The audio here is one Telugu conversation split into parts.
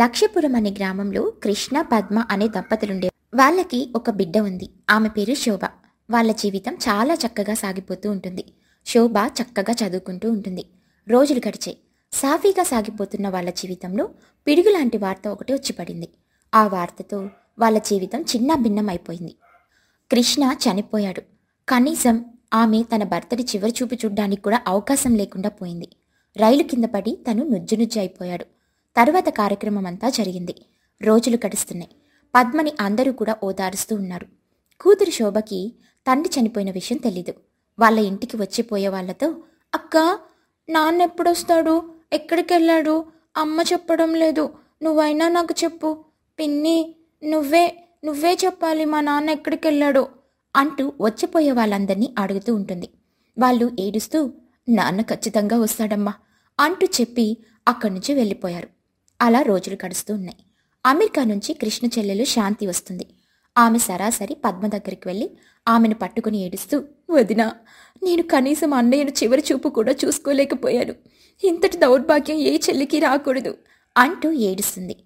లక్ష్యపురం అనే గ్రామంలో కృష్ణ పద్మ అనే దంపతులుండే వాళ్ళకి ఒక బిడ్డ ఉంది ఆమె పేరు శోభ వాళ్ళ జీవితం చాలా చక్కగా సాగిపోతూ ఉంటుంది శోభ చక్కగా చదువుకుంటూ ఉంటుంది రోజులు గడిచాయి సాఫీగా సాగిపోతున్న వాళ్ళ జీవితంలో పిడుగు లాంటి వార్త ఒకటి వచ్చి పడింది ఆ వార్తతో వాళ్ళ జీవితం చిన్న భిన్నం అయిపోయింది కృష్ణ చనిపోయాడు కనీసం ఆమె తన భర్తని చివరి చూపు చూడ్డానికి కూడా అవకాశం లేకుండా పోయింది రైలు కింద పడి తను నుజ్జునుజ్జు అయిపోయాడు తర్వాత కార్యక్రమం అంతా జరిగింది రోజులు గడుస్తున్నాయి పద్మని అందరూ కూడా ఓదారుస్తూ ఉన్నారు కూతురు శోభకి తండ్రి చనిపోయిన విషయం తెలీదు వాళ్ళ ఇంటికి వచ్చిపోయే వాళ్ళతో అక్క నాన్న ఎప్పుడొస్తాడు ఎక్కడికెళ్ళాడు అమ్మ చెప్పడం లేదు నువ్వైనా నాకు చెప్పు పిన్ని నువ్వే నువ్వే చెప్పాలి మా నాన్న ఎక్కడికి వెళ్ళాడు అంటూ వచ్చిపోయే వాళ్ళందరినీ అడుగుతూ ఉంటుంది వాళ్ళు ఏడుస్తూ నాన్న ఖచ్చితంగా వస్తాడమ్మా అంటూ చెప్పి అక్కడి నుంచి వెళ్ళిపోయారు అలా రోజులు గడుస్తూ ఉన్నాయి అమెరికా నుంచి కృష్ణ చెల్లెలు శాంతి వస్తుంది ఆమె సరాసరి పద్మ దగ్గరికి వెళ్ళి ఆమెను పట్టుకుని ఏడుస్తూ వదినా నేను కనీసం అన్నయ్యను చివరి చూపు కూడా చూసుకోలేకపోయాను ఇంతటి దౌర్భాగ్యం ఏ చెల్లికి రాకూడదు అంటూ ఏడుస్తుంది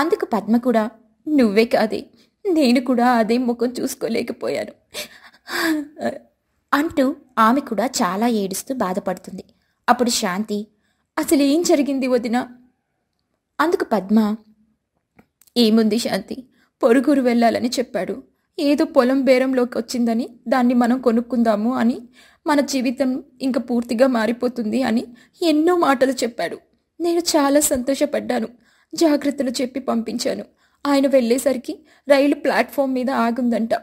అందుకు పద్మ కూడా నువ్వే కాదే నేను కూడా అదే ముఖం చూసుకోలేకపోయాను అంటూ ఆమె కూడా చాలా ఏడుస్తూ బాధపడుతుంది అప్పుడు శాంతి అసలు ఏం జరిగింది వదినా అందుకు పద్మ ఏముంది శాంతి పొరుగురు వెళ్ళాలని చెప్పాడు ఏదో పొలం బేరంలోకి వచ్చిందని దాన్ని మనం కొనుక్కుందాము అని మన జీవితం ఇంకా పూర్తిగా మారిపోతుంది అని ఎన్నో మాటలు చెప్పాడు నేను చాలా సంతోషపడ్డాను జాగ్రత్తలు చెప్పి పంపించాను ఆయన వెళ్ళేసరికి రైలు ప్లాట్ఫామ్ మీద ఆగుందంట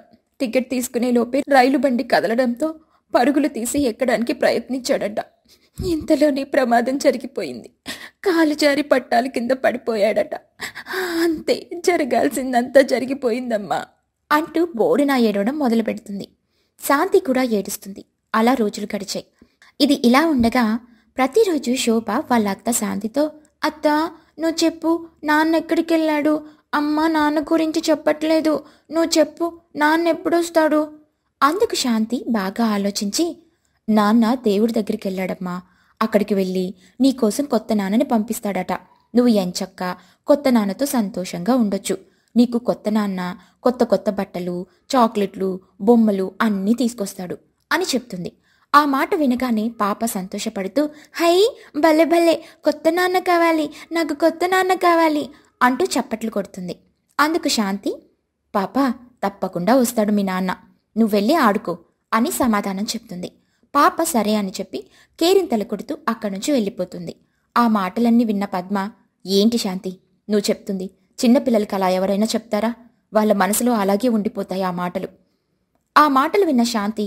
టికెట్ తీసుకునే లోపే రైలు బండి కదలడంతో పరుగులు తీసి ఎక్కడానికి ప్రయత్నించాడట ఇంతలోనే ప్రమాదం జరిగిపోయింది కాలు జారి పట్టాలు కింద పడిపోయాడట అంతే జరగాల్సిందంతా జరిగిపోయిందమ్మా అంటూ బోడిన ఏడవడం మొదలు పెడుతుంది శాంతి కూడా ఏడుస్తుంది అలా రోజులు గడిచాయి ఇది ఇలా ఉండగా ప్రతిరోజు శోభ వాళ్ళ అత్త శాంతితో అత్త నువ్వు చెప్పు నాన్న ఎక్కడికి వెళ్ళాడు అమ్మ నాన్న గురించి చెప్పట్లేదు నువ్వు చెప్పు నాన్న ఎప్పుడొస్తాడు అందుకు శాంతి బాగా ఆలోచించి నాన్న దేవుడి దగ్గరికి వెళ్ళాడమ్మా అక్కడికి వెళ్ళి నీకోసం కొత్త నాన్నని పంపిస్తాడట నువ్వు ఎంచక్క కొత్త నాన్నతో సంతోషంగా ఉండొచ్చు నీకు కొత్త నాన్న కొత్త కొత్త బట్టలు చాక్లెట్లు బొమ్మలు అన్నీ తీసుకొస్తాడు అని చెప్తుంది ఆ మాట వినగానే పాప సంతోషపడుతూ హై భలే భలే కొత్త నాన్న కావాలి నాకు కొత్త నాన్న కావాలి అంటూ చప్పట్లు కొడుతుంది అందుకు శాంతి పాప తప్పకుండా వస్తాడు మీ నాన్న నువ్వెళ్ళి ఆడుకో అని సమాధానం చెప్తుంది పాప సరే అని చెప్పి కేరింతలు కొడుతూ అక్కడి నుంచి వెళ్ళిపోతుంది ఆ మాటలన్నీ విన్న పద్మ ఏంటి శాంతి నువ్వు చెప్తుంది చిన్నపిల్లలకి అలా ఎవరైనా చెప్తారా వాళ్ళ మనసులో అలాగే ఉండిపోతాయి ఆ మాటలు ఆ మాటలు విన్న శాంతి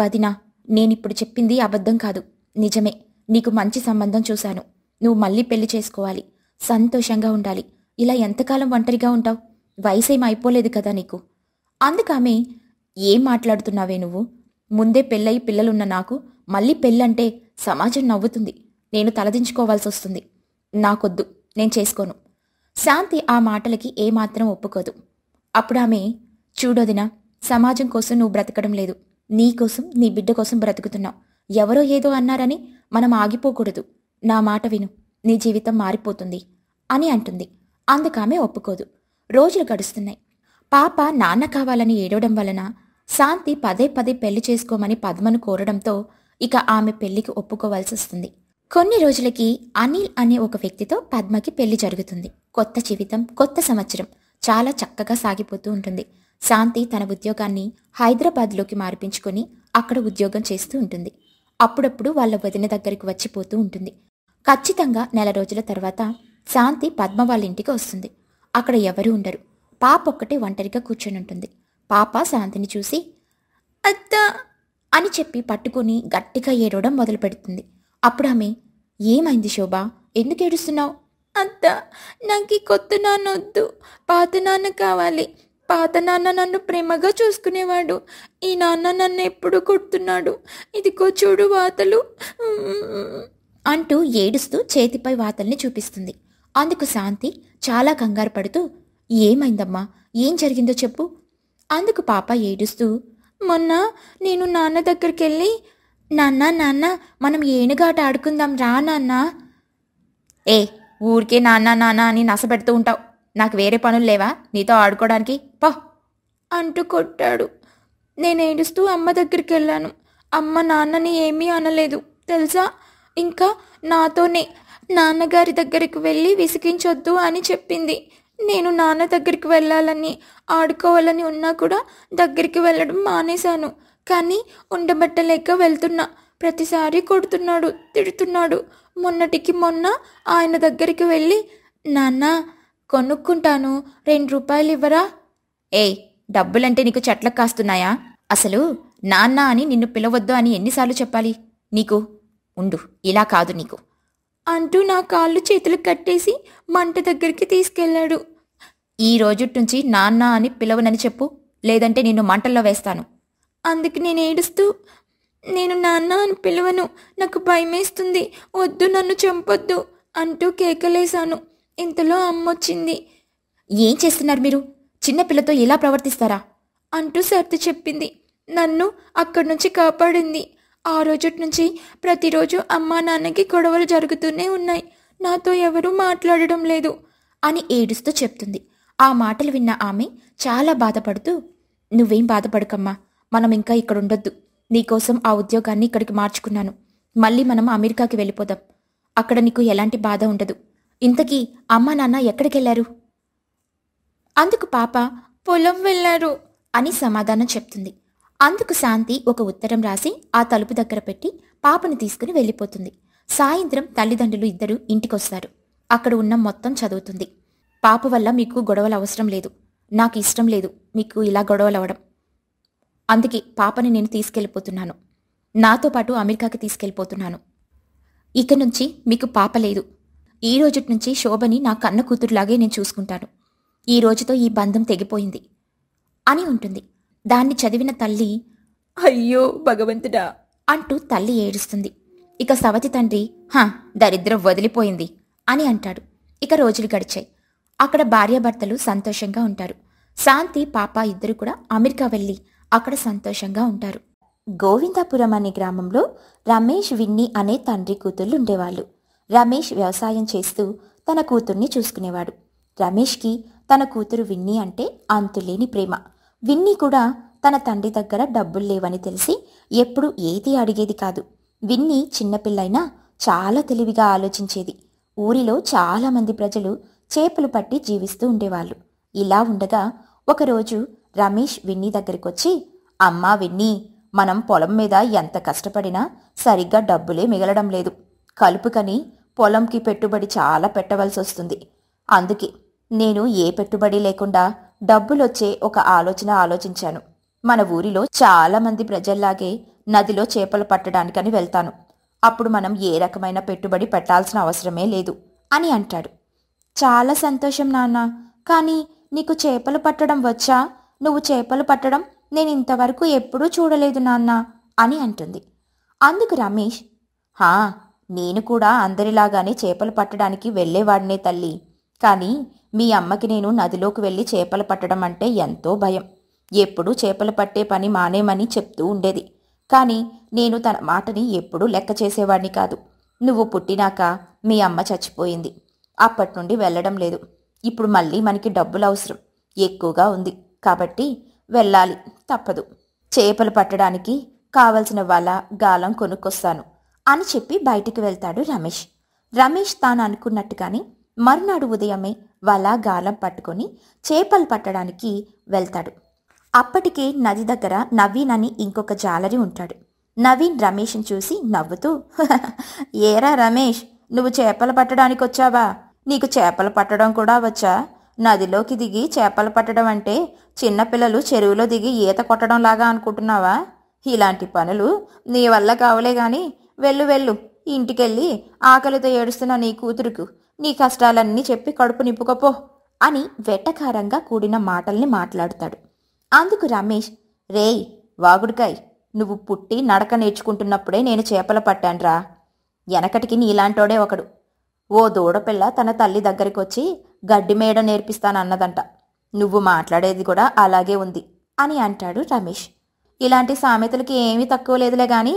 వదినా నేనిప్పుడు చెప్పింది అబద్ధం కాదు నిజమే నీకు మంచి సంబంధం చూశాను నువ్వు మళ్ళీ పెళ్లి చేసుకోవాలి సంతోషంగా ఉండాలి ఇలా ఎంతకాలం ఒంటరిగా ఉంటావు వయసేమైపోలేదు అయిపోలేదు కదా నీకు అందుకమే ఏం మాట్లాడుతున్నావే నువ్వు ముందే పెళ్ళయి పిల్లలున్న నాకు మళ్ళీ పెళ్ళంటే సమాజం నవ్వుతుంది నేను తలదించుకోవాల్సి వస్తుంది నాకొద్దు నేను చేసుకోను శాంతి ఆ మాటలకి ఏమాత్రం ఒప్పుకోదు అప్పుడు ఆమె చూడొదినా సమాజం కోసం నువ్వు బ్రతకడం లేదు నీ కోసం నీ బిడ్డ కోసం బ్రతుకుతున్నావు ఎవరో ఏదో అన్నారని మనం ఆగిపోకూడదు నా మాట విను నీ జీవితం మారిపోతుంది అని అంటుంది అందుకామె ఒప్పుకోదు రోజులు గడుస్తున్నాయి పాప నాన్న కావాలని ఏడవడం వలన శాంతి పదే పదే పెళ్లి చేసుకోమని పద్మను కోరడంతో ఇక ఆమె పెళ్లికి ఒప్పుకోవాల్సి వస్తుంది కొన్ని రోజులకి అనిల్ అనే ఒక వ్యక్తితో పద్మకి పెళ్లి జరుగుతుంది కొత్త జీవితం కొత్త సంవత్సరం చాలా చక్కగా సాగిపోతూ ఉంటుంది శాంతి తన ఉద్యోగాన్ని హైదరాబాద్లోకి మార్పించుకొని అక్కడ ఉద్యోగం చేస్తూ ఉంటుంది అప్పుడప్పుడు వాళ్ళ వదిన దగ్గరికి వచ్చిపోతూ ఉంటుంది ఖచ్చితంగా నెల రోజుల తర్వాత శాంతి పద్మ వాళ్ళ ఇంటికి వస్తుంది అక్కడ ఎవరూ ఉండరు పాప ఒక్కటే ఒంటరిగా కూర్చొని ఉంటుంది పాప శాంతిని చూసి అత్త అని చెప్పి పట్టుకుని గట్టిగా ఏడవడం మొదలు పెడుతుంది అప్పుడు ఆమె ఏమైంది శోభ ఎందుకు ఏడుస్తున్నావు అత్త నాకు ఈ కొత్త నాన్న వద్దు పాత నాన్న కావాలి పాత నాన్న నన్ను ప్రేమగా చూసుకునేవాడు ఈ నాన్న నన్ను ఎప్పుడు కొడుతున్నాడు ఇది కొచ్చుడు వాతలు అంటూ ఏడుస్తూ చేతిపై వాతల్ని చూపిస్తుంది అందుకు శాంతి చాలా కంగారు పడుతూ ఏమైందమ్మా ఏం జరిగిందో చెప్పు అందుకు పాప ఏడుస్తూ మొన్న నేను నాన్న దగ్గరికి వెళ్ళి నాన్న నాన్న మనం ఏనుగాట ఆడుకుందాం రా నాన్న ఏ ఊరికే నాన్న నాన్న అని నశపెడుతూ ఉంటావు నాకు వేరే పనులు లేవా నీతో ఆడుకోవడానికి పో అంటూ కొట్టాడు నేను ఏడుస్తూ అమ్మ దగ్గరికి వెళ్ళాను అమ్మ నాన్నని ఏమీ అనలేదు తెలుసా ఇంకా నాతోనే నాన్నగారి దగ్గరికి వెళ్ళి విసిగించొద్దు అని చెప్పింది నేను నాన్న దగ్గరికి వెళ్ళాలని ఆడుకోవాలని ఉన్నా కూడా దగ్గరికి వెళ్ళడం మానేశాను కానీ ఉండబట్టలేక వెళ్తున్నా ప్రతిసారి కొడుతున్నాడు తిడుతున్నాడు మొన్నటికి మొన్న ఆయన దగ్గరికి వెళ్ళి నాన్న కొనుక్కుంటాను రెండు రూపాయలు ఇవ్వరా ఏయ్ డబ్బులంటే నీకు చెట్లకు కాస్తున్నాయా అసలు నాన్న అని నిన్ను పిలవద్దు అని ఎన్నిసార్లు చెప్పాలి నీకు ఉండు ఇలా కాదు నీకు అంటూ నా కాళ్ళు చేతులు కట్టేసి మంట దగ్గరికి తీసుకెళ్లాడు ఈ రోజు నుంచి నాన్న అని పిలవనని చెప్పు లేదంటే నిన్ను మంటల్లో వేస్తాను అందుకు నేను ఏడుస్తూ నేను నాన్న అని పిలవను నాకు భయమేస్తుంది వద్దు నన్ను చంపొద్దు అంటూ కేకలేశాను ఇంతలో అమ్మొచ్చింది ఏం చేస్తున్నారు మీరు చిన్నపిల్లతో ఇలా ప్రవర్తిస్తారా అంటూ సర్ది చెప్పింది నన్ను అక్కడి నుంచి కాపాడింది ఆ రోజటి నుంచి ప్రతిరోజు అమ్మా నాన్నకి గొడవలు జరుగుతూనే ఉన్నాయి నాతో ఎవరూ మాట్లాడడం లేదు అని ఏడుస్తూ చెప్తుంది ఆ మాటలు విన్న ఆమె చాలా బాధపడుతూ నువ్వేం బాధపడకమ్మా మనం ఇంకా ఇక్కడ ఉండొద్దు నీకోసం ఆ ఉద్యోగాన్ని ఇక్కడికి మార్చుకున్నాను మళ్ళీ మనం అమెరికాకి వెళ్ళిపోదాం అక్కడ నీకు ఎలాంటి బాధ ఉండదు ఇంతకీ అమ్మా నాన్న ఎక్కడికెళ్లారు అందుకు పాప పొలం వెళ్ళారు అని సమాధానం చెప్తుంది అందుకు శాంతి ఒక ఉత్తరం రాసి ఆ తలుపు దగ్గర పెట్టి పాపను తీసుకుని వెళ్ళిపోతుంది సాయంత్రం తల్లిదండ్రులు ఇద్దరు ఇంటికొస్తారు అక్కడ ఉన్న మొత్తం చదువుతుంది పాప వల్ల మీకు గొడవలు అవసరం లేదు నాకు ఇష్టం లేదు మీకు ఇలా గొడవలు అవడం అందుకే పాపని నేను తీసుకెళ్ళిపోతున్నాను నాతో పాటు అమెరికాకి తీసుకెళ్ళిపోతున్నాను ఇక నుంచి మీకు పాప లేదు ఈ రోజు నుంచి శోభని నా కన్న కూతురులాగే నేను చూసుకుంటాను ఈ రోజుతో ఈ బంధం తెగిపోయింది అని ఉంటుంది దాన్ని చదివిన తల్లి అయ్యో భగవంతుడా అంటూ తల్లి ఏడుస్తుంది ఇక సవతి తండ్రి హ దరిద్రం వదిలిపోయింది అని అంటాడు ఇక రోజులు గడిచాయి అక్కడ భార్యాభర్తలు సంతోషంగా ఉంటారు శాంతి పాప ఇద్దరు కూడా అమెరికా వెళ్ళి అక్కడ సంతోషంగా ఉంటారు గోవిందాపురం అనే గ్రామంలో రమేష్ విన్ని అనే తండ్రి కూతుళ్ళు ఉండేవాళ్ళు రమేష్ వ్యవసాయం చేస్తూ తన కూతుర్ని చూసుకునేవాడు రమేష్కి తన కూతురు విన్ని అంటే అంతులేని ప్రేమ విన్నీ కూడా తన తండ్రి దగ్గర డబ్బులు లేవని తెలిసి ఎప్పుడు ఏది అడిగేది కాదు విన్నీ చిన్నపిల్లైనా చాలా తెలివిగా ఆలోచించేది ఊరిలో చాలామంది ప్రజలు చేపలు పట్టి జీవిస్తూ ఉండేవాళ్ళు ఇలా ఉండగా ఒకరోజు రమేష్ విన్నీ దగ్గరికొచ్చి అమ్మా విన్నీ మనం పొలం మీద ఎంత కష్టపడినా సరిగ్గా డబ్బులే మిగలడం లేదు కలుపుకని పొలంకి పెట్టుబడి చాలా పెట్టవలసి వస్తుంది అందుకే నేను ఏ పెట్టుబడి లేకుండా డబ్బులొచ్చే ఒక ఆలోచన ఆలోచించాను మన ఊరిలో చాలా మంది ప్రజల్లాగే నదిలో చేపలు పట్టడానికని వెళ్తాను అప్పుడు మనం ఏ రకమైన పెట్టుబడి పెట్టాల్సిన అవసరమే లేదు అని అంటాడు చాలా సంతోషం నాన్న కానీ నీకు చేపలు పట్టడం వచ్చా నువ్వు చేపలు పట్టడం నేను ఇంతవరకు ఎప్పుడూ చూడలేదు నాన్న అని అంటుంది అందుకు రమేష్ హా నేను కూడా అందరిలాగానే చేపలు పట్టడానికి వెళ్ళేవాడినే తల్లి కానీ మీ అమ్మకి నేను నదిలోకి వెళ్ళి చేపలు పట్టడం అంటే ఎంతో భయం ఎప్పుడూ చేపలు పట్టే పని మానేమని చెప్తూ ఉండేది కానీ నేను తన మాటని ఎప్పుడూ లెక్క చేసేవాడిని కాదు నువ్వు పుట్టినాక మీ అమ్మ చచ్చిపోయింది అప్పటి నుండి వెళ్ళడం లేదు ఇప్పుడు మళ్ళీ మనకి డబ్బులు అవసరం ఎక్కువగా ఉంది కాబట్టి వెళ్ళాలి తప్పదు చేపలు పట్టడానికి కావలసిన వల గాలం కొనుక్కొస్తాను అని చెప్పి బయటికి వెళ్తాడు రమేష్ రమేష్ తాను అనుకున్నట్టు కానీ మరునాడు ఉదయమే వల గాలం పట్టుకొని చేపలు పట్టడానికి వెళ్తాడు అప్పటికే నది దగ్గర నవీన్ అని ఇంకొక జాలరి ఉంటాడు నవీన్ రమేష్ని చూసి నవ్వుతూ ఏరా రమేష్ నువ్వు చేపలు పట్టడానికి వచ్చావా నీకు చేపలు పట్టడం కూడా వచ్చా నదిలోకి దిగి చేపలు పట్టడం అంటే చిన్నపిల్లలు చెరువులో దిగి ఈత కొట్టడం లాగా అనుకుంటున్నావా ఇలాంటి పనులు నీ వల్ల కావలే గాని వెళ్ళు వెళ్ళు ఇంటికెళ్ళి ఆకలితో ఏడుస్తున్న నీ కూతురుకు నీ కష్టాలన్నీ చెప్పి కడుపు నింపుకపో అని వెటకారంగా కూడిన మాటల్ని మాట్లాడతాడు అందుకు రమేష్ రేయ్ వాగుడికాయ్ నువ్వు పుట్టి నడక నేర్చుకుంటున్నప్పుడే నేను చేపల పట్టాన్రా వెనకటికి నీలాంటోడే ఒకడు ఓ దూడపిల్ల తన తల్లి దగ్గరికి వచ్చి గడ్డి మేడ నేర్పిస్తానన్నదంట నువ్వు మాట్లాడేది కూడా అలాగే ఉంది అని అంటాడు రమేష్ ఇలాంటి సామెతలకి ఏమీ తక్కువ లేదులే గాని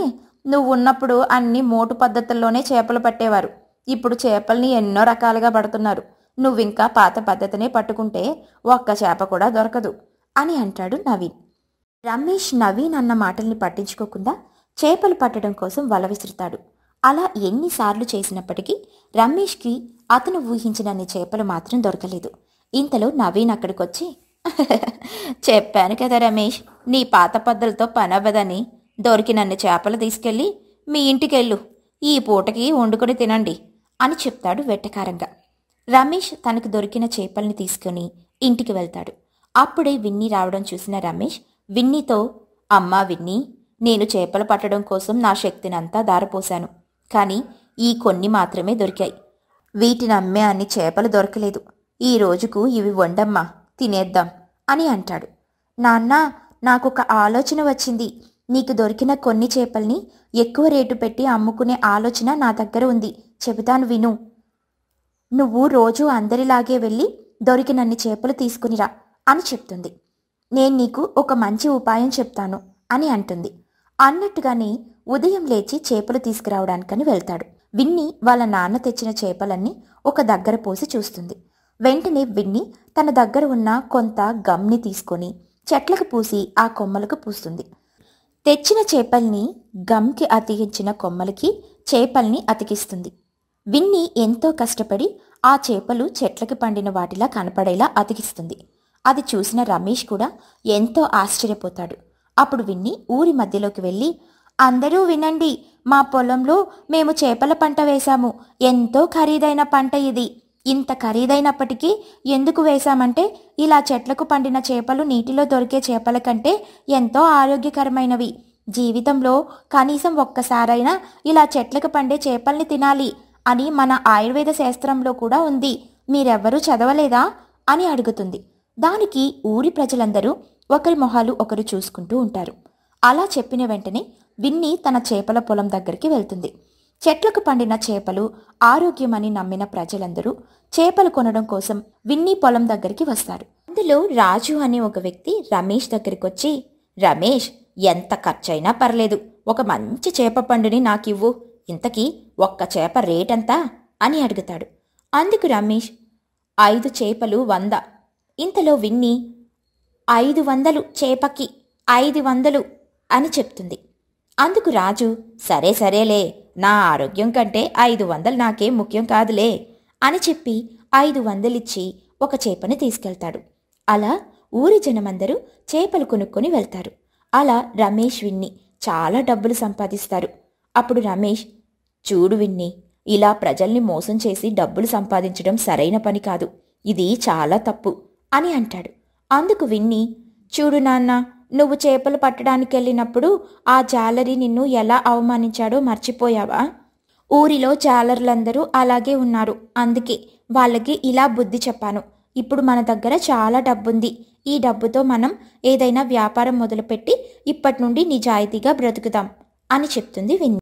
ఉన్నప్పుడు అన్ని మోటు పద్ధతుల్లోనే చేపలు పట్టేవారు ఇప్పుడు చేపల్ని ఎన్నో రకాలుగా పడుతున్నారు నువ్వింకా పాత పద్ధతినే పట్టుకుంటే ఒక్క చేప కూడా దొరకదు అని అంటాడు నవీన్ రమేష్ నవీన్ అన్న మాటల్ని పట్టించుకోకుండా చేపలు పట్టడం కోసం వల విసురుతాడు అలా ఎన్నిసార్లు చేసినప్పటికీ రమేష్కి అతను ఊహించినన్ని చేపలు మాత్రం దొరకలేదు ఇంతలో నవీన్ అక్కడికొచ్చి చెప్పాను కదా రమేష్ నీ పాత పద్ధతులతో పనవ్వదని దొరికినన్ని చేపలు తీసుకెళ్ళి మీ ఇంటికెళ్ళు ఈ పూటకి వండుకొని తినండి అని చెప్తాడు వెట్టకారంగా రమేష్ తనకు దొరికిన చేపల్ని తీసుకుని ఇంటికి వెళ్తాడు అప్పుడే విన్నీ రావడం చూసిన రమేష్ విన్నీతో అమ్మా విన్నీ నేను చేపలు పట్టడం కోసం నా అంతా దారపోశాను కానీ ఈ కొన్ని మాత్రమే దొరికాయి వీటిని అమ్మే అన్ని చేపలు దొరకలేదు ఈ రోజుకు ఇవి వండమ్మా తినేద్దాం అని అంటాడు నాన్న నాకు ఒక ఆలోచన వచ్చింది నీకు దొరికిన కొన్ని చేపల్ని ఎక్కువ రేటు పెట్టి అమ్ముకునే ఆలోచన నా దగ్గర ఉంది చెబుతాను విను నువ్వు రోజూ అందరిలాగే వెళ్ళి దొరికినన్ని చేపలు తీసుకునిరా అని చెప్తుంది నేను నీకు ఒక మంచి ఉపాయం చెప్తాను అని అంటుంది అన్నట్టుగానే ఉదయం లేచి చేపలు తీసుకురావడానికని వెళ్తాడు విన్ని వాళ్ళ నాన్న తెచ్చిన చేపలన్నీ ఒక దగ్గర పోసి చూస్తుంది వెంటనే విన్ని తన దగ్గర ఉన్న కొంత గమ్ని తీసుకొని చెట్లకు పూసి ఆ కొమ్మలకు పూస్తుంది తెచ్చిన చేపల్ని గమ్కి అతికించిన కొమ్మలకి చేపల్ని అతికిస్తుంది విన్ని ఎంతో కష్టపడి ఆ చేపలు చెట్లకి పండిన వాటిలా కనపడేలా అతికిస్తుంది అది చూసిన రమేష్ కూడా ఎంతో ఆశ్చర్యపోతాడు అప్పుడు విన్ని ఊరి మధ్యలోకి వెళ్ళి అందరూ వినండి మా పొలంలో మేము చేపల పంట వేశాము ఎంతో ఖరీదైన పంట ఇది ఇంత ఖరీదైనప్పటికీ ఎందుకు వేశామంటే ఇలా చెట్లకు పండిన చేపలు నీటిలో దొరికే చేపల కంటే ఎంతో ఆరోగ్యకరమైనవి జీవితంలో కనీసం ఒక్కసారైనా ఇలా చెట్లకు పండే చేపల్ని తినాలి అని మన ఆయుర్వేద శాస్త్రంలో కూడా ఉంది మీరెవ్వరూ చదవలేదా అని అడుగుతుంది దానికి ఊరి ప్రజలందరూ ఒకరి మొహాలు ఒకరు చూసుకుంటూ ఉంటారు అలా చెప్పిన వెంటనే విన్ని తన చేపల పొలం దగ్గరికి వెళ్తుంది చెట్లకు పండిన చేపలు ఆరోగ్యమని నమ్మిన ప్రజలందరూ చేపలు కొనడం కోసం విన్నీ పొలం దగ్గరికి వస్తారు అందులో రాజు అనే ఒక వ్యక్తి రమేష్ దగ్గరికి వచ్చి రమేష్ ఎంత ఖర్చైనా పర్లేదు ఒక మంచి చేప పండుని నాకివ్వు ఇంతకీ ఒక్క చేప రేటంతా అని అడుగుతాడు అందుకు రమేష్ ఐదు చేపలు వంద ఇంతలో విన్ని ఐదు వందలు చేపకి ఐదు వందలు అని చెప్తుంది అందుకు రాజు సరే సరేలే నా ఆరోగ్యం కంటే ఐదు వందలు నాకేం ముఖ్యం కాదులే అని చెప్పి ఐదు వందలిచ్చి ఒక చేపని తీసుకెళ్తాడు అలా ఊరి జనమందరూ చేపలు కొనుక్కొని వెళ్తారు అలా రమేష్ విన్ని చాలా డబ్బులు సంపాదిస్తారు అప్పుడు రమేష్ చూడు విన్ని ఇలా ప్రజల్ని మోసం చేసి డబ్బులు సంపాదించడం సరైన పని కాదు ఇది చాలా తప్పు అని అంటాడు అందుకు విన్ని చూడు నాన్న నువ్వు చేపలు పట్టడానికి వెళ్ళినప్పుడు ఆ జాలరీ నిన్ను ఎలా అవమానించాడో మర్చిపోయావా ఊరిలో జాలర్లందరూ అలాగే ఉన్నారు అందుకే వాళ్ళకి ఇలా బుద్ధి చెప్పాను ఇప్పుడు మన దగ్గర చాలా డబ్బుంది ఈ డబ్బుతో మనం ఏదైనా వ్యాపారం మొదలుపెట్టి ఇప్పటి నుండి నిజాయితీగా బ్రతుకుదాం అని చెప్తుంది విన్ని